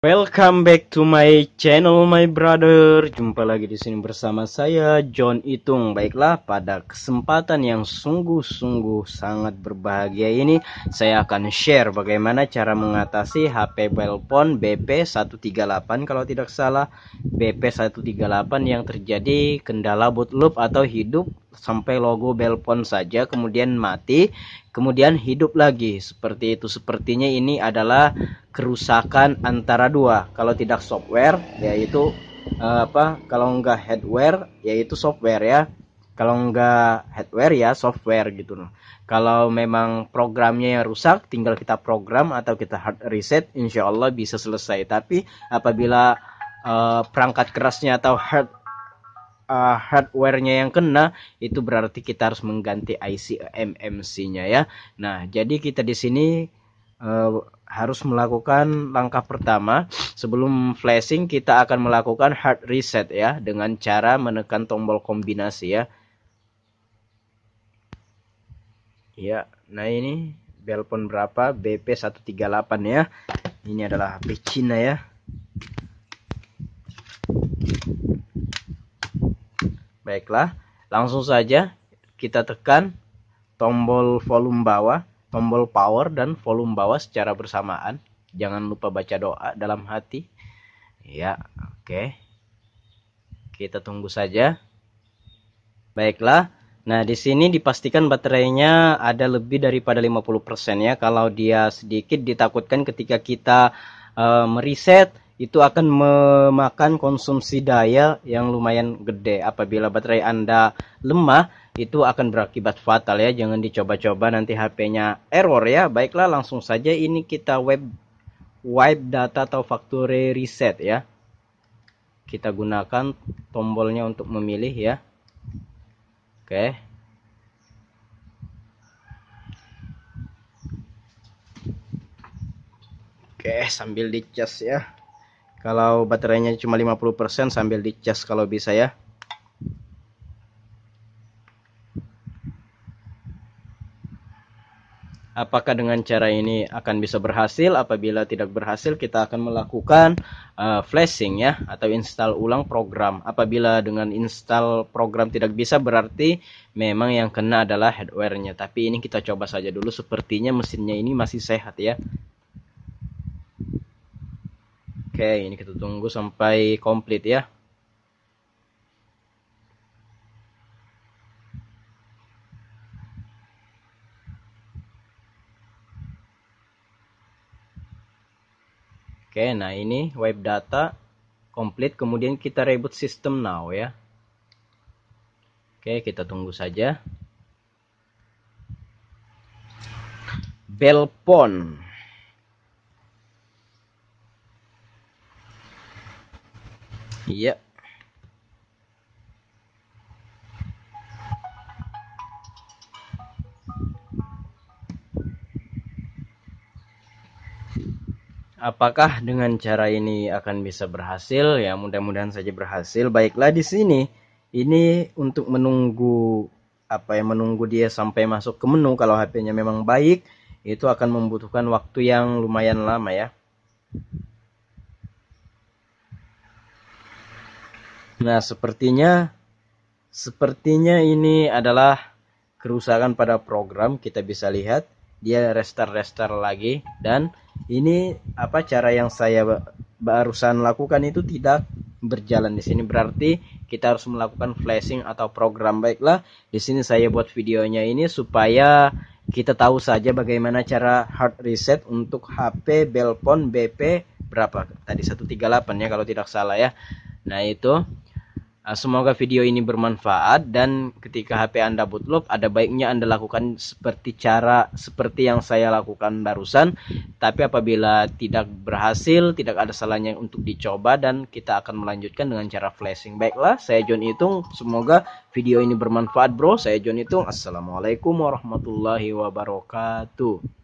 Welcome back to my channel my brother. Jumpa lagi di sini bersama saya John Itung. Baiklah, pada kesempatan yang sungguh-sungguh sangat berbahagia ini, saya akan share bagaimana cara mengatasi HP Belpon BP138 kalau tidak salah, BP138 yang terjadi kendala boot loop atau hidup sampai logo belpon saja kemudian mati kemudian hidup lagi seperti itu sepertinya ini adalah kerusakan antara dua kalau tidak software yaitu eh, apa kalau enggak hardware yaitu software ya kalau enggak hardware ya software gitu loh kalau memang programnya yang rusak tinggal kita program atau kita hard reset insyaallah bisa selesai tapi apabila uh, perangkat kerasnya atau hard uh, hardware-nya yang kena itu berarti kita harus mengganti IC MMC-nya ya. Nah, jadi kita di sini uh, harus melakukan langkah pertama sebelum flashing kita akan melakukan hard reset ya dengan cara menekan tombol kombinasi ya. Ya, nah ini belpon berapa? BP138 ya. Ini adalah HP Cina ya. Baiklah, langsung saja kita tekan tombol volume bawah, tombol power dan volume bawah secara bersamaan. Jangan lupa baca doa dalam hati. Ya, oke. Kita tunggu saja. Baiklah. Nah, di sini dipastikan baterainya ada lebih daripada 50% ya. Kalau dia sedikit ditakutkan ketika kita uh, mereset itu akan memakan konsumsi daya yang lumayan gede. Apabila baterai Anda lemah, itu akan berakibat fatal ya. Jangan dicoba-coba nanti HP-nya error ya. Baiklah, langsung saja ini kita web wipe data atau factory reset ya. Kita gunakan tombolnya untuk memilih ya. Oke. Oke, sambil dicas ya kalau baterainya cuma 50% sambil di charge kalau bisa ya apakah dengan cara ini akan bisa berhasil apabila tidak berhasil kita akan melakukan uh, flashing ya atau install ulang program apabila dengan install program tidak bisa berarti memang yang kena adalah nya tapi ini kita coba saja dulu sepertinya mesinnya ini masih sehat ya Oke, ini kita tunggu sampai komplit ya. Oke, nah ini web data komplit kemudian kita reboot system now ya. Oke, kita tunggu saja. Belpon. Iya. Apakah dengan cara ini akan bisa berhasil? Ya, mudah-mudahan saja berhasil. Baiklah di sini ini untuk menunggu apa yang menunggu dia sampai masuk ke menu kalau HP-nya memang baik itu akan membutuhkan waktu yang lumayan lama ya. Nah, sepertinya sepertinya ini adalah kerusakan pada program kita bisa lihat dia restart-restart lagi dan ini apa cara yang saya barusan lakukan itu tidak berjalan di sini berarti kita harus melakukan flashing atau program baiklah di sini saya buat videonya ini supaya kita tahu saja bagaimana cara hard reset untuk HP Belpon BP berapa tadi 138 ya kalau tidak salah ya nah itu Ah, semoga video ini bermanfaat dan ketika HP Anda bootloop ada baiknya Anda lakukan seperti cara seperti yang saya lakukan barusan tapi apabila tidak berhasil tidak ada salahnya untuk dicoba dan kita akan melanjutkan dengan cara flashing. Baiklah, saya John Itung, semoga video ini bermanfaat bro. Saya John Itung. Assalamualaikum warahmatullahi wabarakatuh.